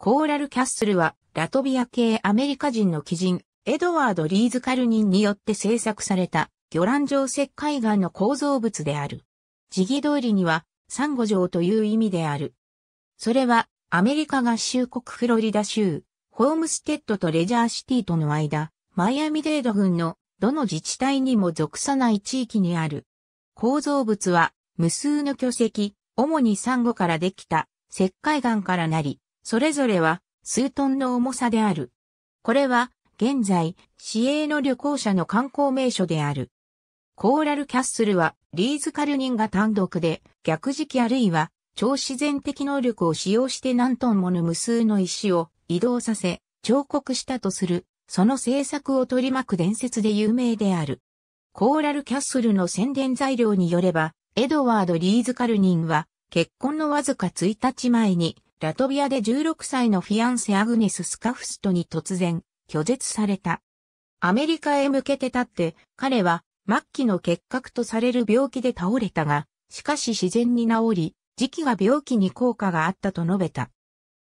コーラルキャッスルは、ラトビア系アメリカ人の基人、エドワード・リーズ・カルニンによって制作された、魚卵状石灰岩の構造物である。時義通りには、サンゴ状という意味である。それは、アメリカ合衆国フロリダ州、ホームステッドとレジャーシティとの間、マイアミデード郡の、どの自治体にも属さない地域にある。構造物は、無数の巨石、主にサンゴからできた、石灰岩からなり、それぞれは数トンの重さである。これは現在、市営の旅行者の観光名所である。コーラルキャッスルはリーズカルニンが単独で逆期あるいは超自然的能力を使用して何トンもの無数の石を移動させ彫刻したとする、その制作を取り巻く伝説で有名である。コーラルキャッスルの宣伝材料によれば、エドワード・リーズ・カルニンは、結婚のわずか1日前に、ラトビアで16歳のフィアンセアグネス・スカフストに突然拒絶された。アメリカへ向けて立って、彼は末期の結核とされる病気で倒れたが、しかし自然に治り、時期が病気に効果があったと述べた。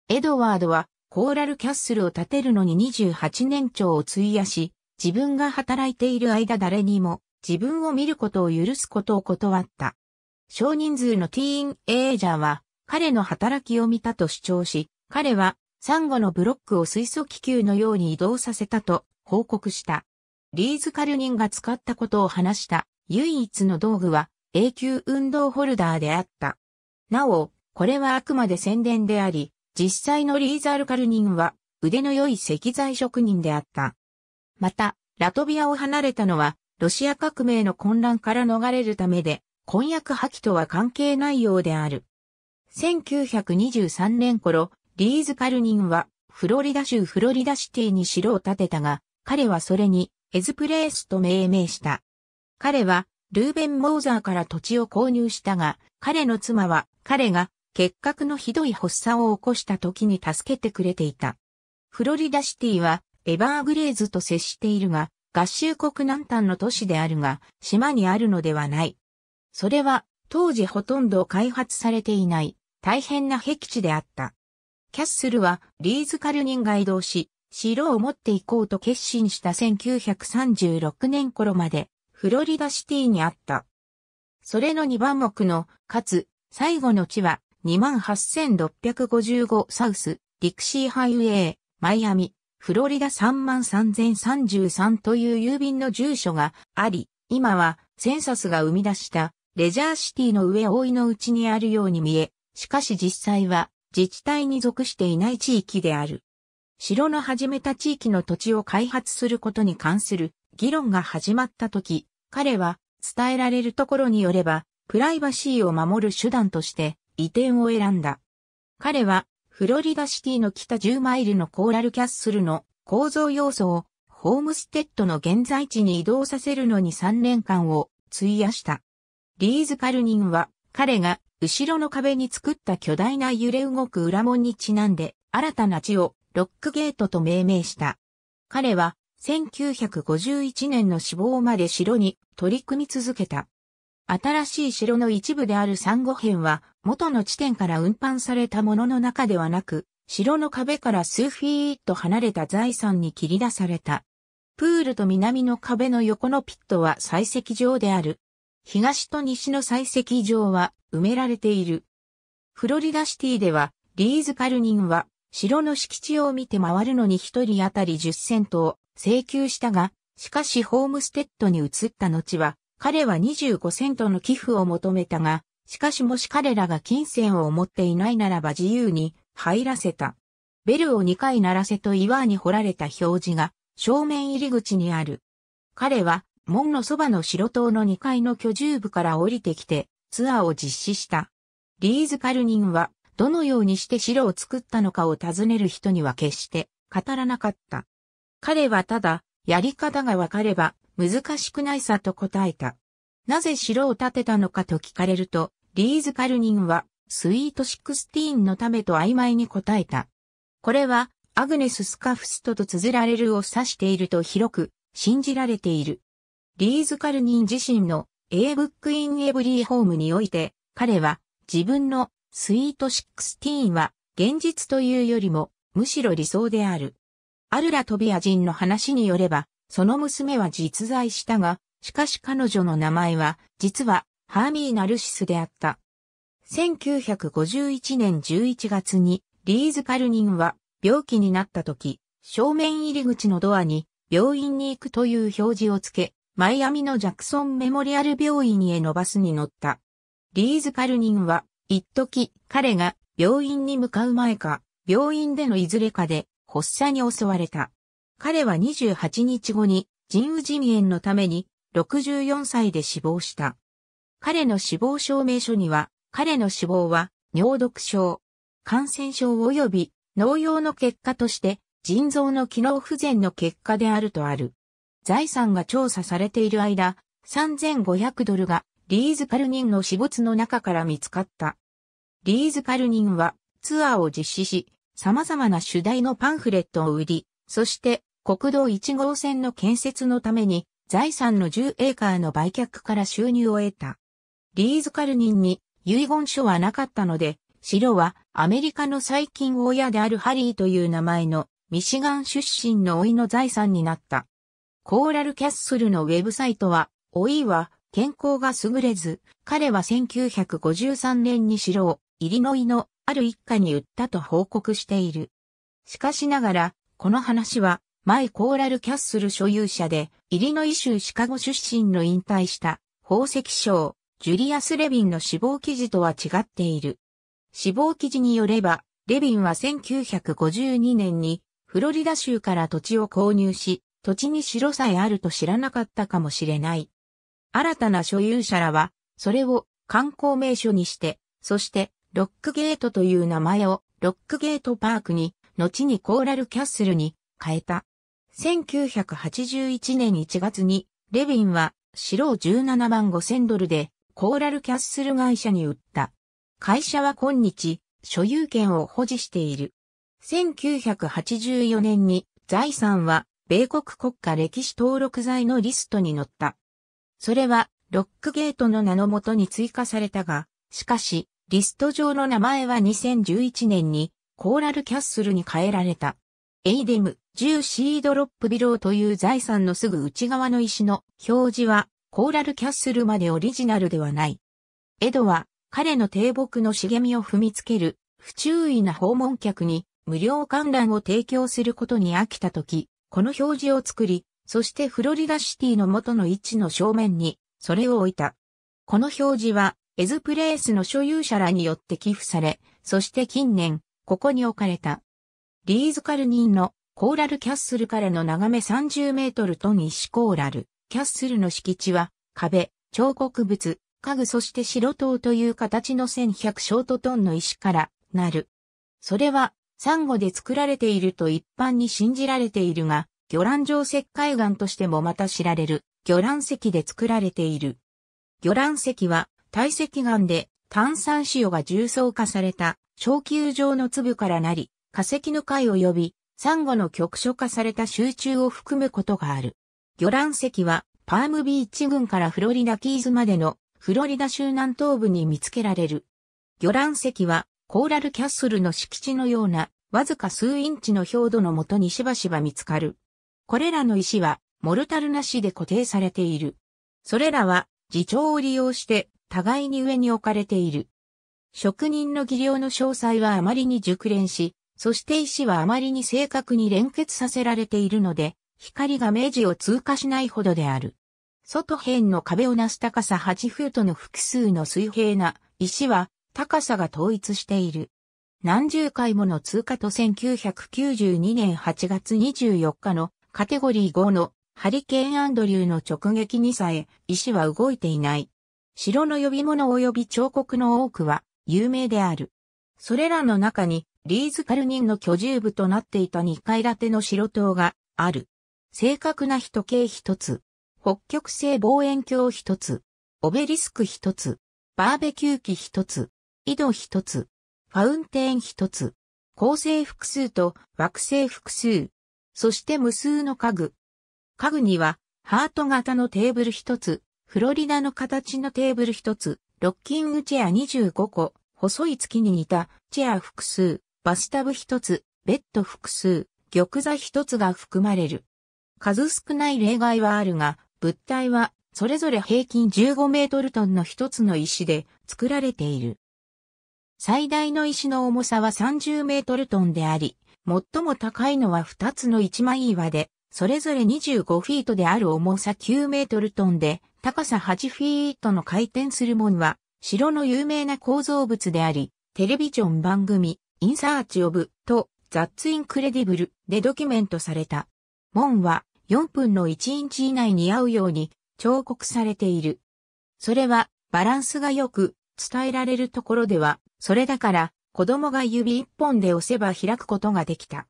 エドワードはコーラルキャッスルを建てるのに28年長を費やし、自分が働いている間誰にも自分を見ることを許すことを断った。少人数のティーンエイジャーは彼の働きを見たと主張し、彼はサンゴのブロックを水素気球のように移動させたと報告した。リーズ・カルニンが使ったことを話した唯一の道具は永久運動ホルダーであった。なお、これはあくまで宣伝であり、実際のリーザル・カルニンは腕の良い石材職人であった。また、ラトビアを離れたのは、ロシア革命の混乱から逃れるためで、婚約破棄とは関係ないようである。1923年頃、リーズ・カルニンは、フロリダ州フロリダシティに城を建てたが、彼はそれに、エズプレースと命名した。彼は、ルーベン・モーザーから土地を購入したが、彼の妻は、彼が、結核のひどい発作を起こした時に助けてくれていた。フロリダシティは、エバーグレーズと接しているが、合衆国南端の都市であるが、島にあるのではない。それは、当時ほとんど開発されていない大変な壁地であった。キャッスルはリーズ・カルニンが移動し、城を持っていこうと決心した1936年頃までフロリダシティにあった。それの2番目の、かつ、最後の地は28,655サウス、ディクシーハイウェイ、マイアミ、フロリダ33,033という郵便の住所があり、今はセンサスが生み出したレジャーシティの上覆いのうちにあるように見え、しかし実際は自治体に属していない地域である。城の始めた地域の土地を開発することに関する議論が始まった時、彼は伝えられるところによれば、プライバシーを守る手段として移転を選んだ。彼はフロリダシティの北10マイルのコーラルキャッスルの構造要素をホームステッドの現在地に移動させるのに3年間を費やした。リーズ・カルニンは、彼が後ろの壁に作った巨大な揺れ動く裏門にちなんで、新たな地をロックゲートと命名した。彼は、1951年の死亡まで城に取り組み続けた。新しい城の一部であるンゴ。辺は元の地点から運搬されたものの中ではなく、城の壁から数フィート離れた財産に切り出された。プールと南の壁の横のピットは採石場である。東と西の採石場は埋められている。フロリダシティでは、リーズ・カルニンは、城の敷地を見て回るのに一人当たり10セントを請求したが、しかしホームステッドに移った後は、彼は25セントの寄付を求めたが、しかしもし彼らが金銭を持っていないならば自由に入らせた。ベルを2回鳴らせと岩に掘られた表示が正面入り口にある。彼は門のそばの城塔の2階の居住部から降りてきて、ツアーを実施した。リーズ・カルニンは、どのようにして城を作ったのかを尋ねる人には決して語らなかった。彼はただ、やり方がわかれば難しくないさと答えた。なぜ城を建てたのかと聞かれると、リーズ・カルニンは、スイート・シクスティーンのためと曖昧に答えた。これは、アグネス・スカフストと綴られるを指していると広く信じられている。リーズ・カルニン自身の A Book in Every Home において、彼は自分のスイート16は現実というよりもむしろ理想である。アルラトビア人の話によれば、その娘は実在したが、しかし彼女の名前は、実は、ハーミー・ナルシスであった。1951年11月に、リーズ・カルニンは、病気になった時、正面入り口のドアに、病院に行くという表示をつけ、マイアミのジャクソンメモリアル病院へのバスに乗った。リーズ・カルニンは、一時、彼が病院に向かう前か、病院でのいずれかで発作に襲われた。彼は28日後に腎右腎炎のために64歳で死亡した。彼の死亡証明書には、彼の死亡は尿毒症、感染症及び農用の結果として腎臓の機能不全の結果であるとある。財産が調査されている間、3500ドルがリーズ・カルニンの私物の中から見つかった。リーズ・カルニンはツアーを実施し、様々な主題のパンフレットを売り、そして国道1号線の建設のために財産の10エーカーの売却から収入を得た。リーズ・カルニンに遺言書はなかったので、城はアメリカの最近親であるハリーという名前のミシガン出身の老いの財産になった。コーラルキャッスルのウェブサイトは、老いは健康が優れず、彼は1953年に城をイリノイのある一家に売ったと報告している。しかしながら、この話は、前コーラルキャッスル所有者で、イリノイ州シカゴ出身の引退した宝石商、ジュリアス・レビンの死亡記事とは違っている。死亡記事によれば、レビンは1952年にフロリダ州から土地を購入し、土地に城さえあると知らなかったかもしれない。新たな所有者らは、それを観光名所にして、そしてロックゲートという名前をロックゲートパークに、後にコーラルキャッスルに変えた。1981年1月に、レビンは城を17万5千ドルでコーラルキャッスル会社に売った。会社は今日、所有権を保持している。1984年に財産は米国国家歴史登録罪のリストに載った。それは、ロックゲートの名のもとに追加されたが、しかし、リスト上の名前は2011年に、コーラルキャッスルに変えられた。エイデム、10シードロップビローという財産のすぐ内側の石の表示は、コーラルキャッスルまでオリジナルではない。エドは、彼の低木の茂みを踏みつける、不注意な訪問客に、無料観覧を提供することに飽きたとき、この表示を作り、そしてフロリダシティの元の位置の正面に、それを置いた。この表示は、エズプレースの所有者らによって寄付され、そして近年、ここに置かれた。リーズカルニーのコーラルキャッスルからの眺め30メートルと西コーラル、キャッスルの敷地は、壁、彫刻物、家具そして白塔という形の1100ショートトンの石からなる。それはサンゴで作られていると一般に信じられているが、魚卵状石灰岩としてもまた知られる、魚卵石で作られている。魚卵石は、堆石岩で炭酸塩が重層化された小球状の粒からなり、化石の貝を呼び、サンゴの局所化された集中を含むことがある。魚卵石は、パームビーチ群からフロリダキーズまでのフロリダ州南東部に見つけられる。魚卵石はコーラルキャッスルの敷地のような、わずか数インチの表土のもとにしばしば見つかる。これらの石は、モルタルなしで固定されている。それらは、自重を利用して、互いに上に置かれている。職人の技量の詳細はあまりに熟練し、そして石はあまりに正確に連結させられているので、光が明治を通過しないほどである。外辺の壁をなす高さ8フートの複数の水平な石は高さが統一している。何十回もの通過と1992年8月24日のカテゴリー5のハリケーン・アンドリューの直撃にさえ石は動いていない。城の呼び物及び彫刻の多くは有名である。それらの中にリーズ・カルニンの居住部となっていた2階建ての城塔がある。正確な人形一つ。北極星望遠鏡一つ。オベリスク一つ。バーベキュー機一つ。井戸一つ、ファウンテン一つ、構成複数と惑星複数、そして無数の家具。家具には、ハート型のテーブル一つ、フロリダの形のテーブル一つ、ロッキングチェア25個、細い月に似たチェア複数、バスタブ一つ、ベッド複数、玉座一つが含まれる。数少ない例外はあるが、物体はそれぞれ平均15メートルトンの一つの石で作られている。最大の石の重さは30メートルトンであり、最も高いのは2つの一枚岩で、それぞれ25フィートである重さ9メートルトンで、高さ8フィートの回転する門は、城の有名な構造物であり、テレビジョン番組、インサーチオブ、と、ザッツインクレディブルでドキュメントされた。門は4分の1インチ以内に合うように彫刻されている。それはバランスが良く伝えられるところでは、それだから子供が指一本で押せば開くことができた。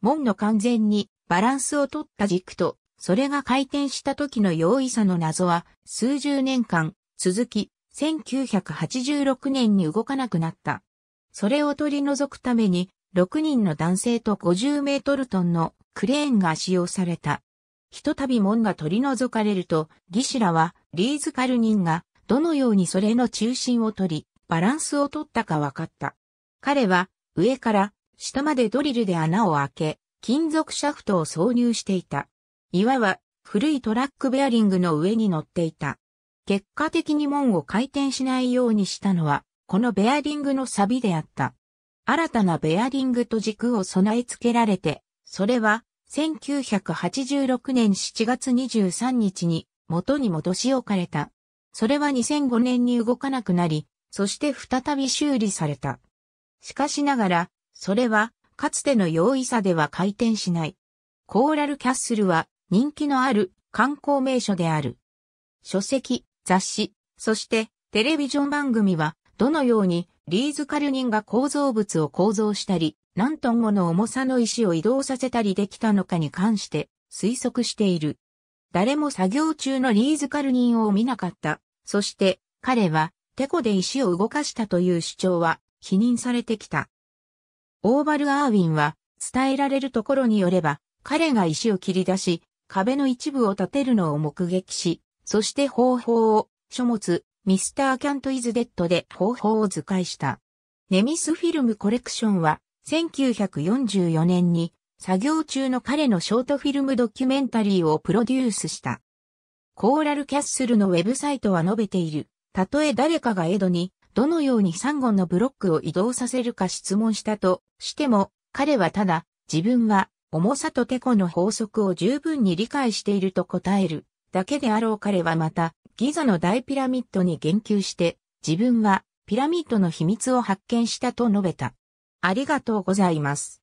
門の完全にバランスを取った軸と、それが回転した時の容易さの謎は数十年間続き、1986年に動かなくなった。それを取り除くために、6人の男性と50メートルトンのクレーンが使用された。ひとたび門が取り除かれると、ギシラはリーズカルニンがどのようにそれの中心を取り、バランスを取ったか分かった。彼は、上から下までドリルで穴を開け、金属シャフトを挿入していた。岩は、古いトラックベアリングの上に乗っていた。結果的に門を回転しないようにしたのは、このベアリングの錆であった。新たなベアリングと軸を備え付けられて、それは1986年7月23日に元に戻し置かれた。それは2005年に動かなくなり、そして再び修理された。しかしながら、それは、かつての容易さでは回転しない。コーラルキャッスルは人気のある観光名所である。書籍、雑誌、そしてテレビジョン番組はどのようにリーズ・カルニンが構造物を構造したり、何トンもの重さの石を移動させたりできたのかに関して推測している。誰も作業中のリーズカルニンを見なかった。そして彼はテコで石を動かしたという主張は否認されてきた。オーバル・アーウィンは伝えられるところによれば彼が石を切り出し壁の一部を立てるのを目撃し、そして方法を書物ミスター・キャント・イズ・デッドで方法を図解した。ネミスフィルムコレクションは1944年に作業中の彼のショートフィルムドキュメンタリーをプロデュースした。コーラルキャッスルのウェブサイトは述べている。たとえ誰かがエドに、どのようにサンゴのブロックを移動させるか質問したとしても、彼はただ、自分は、重さとてこの法則を十分に理解していると答える。だけであろう彼はまた、ギザの大ピラミッドに言及して、自分は、ピラミッドの秘密を発見したと述べた。ありがとうございます。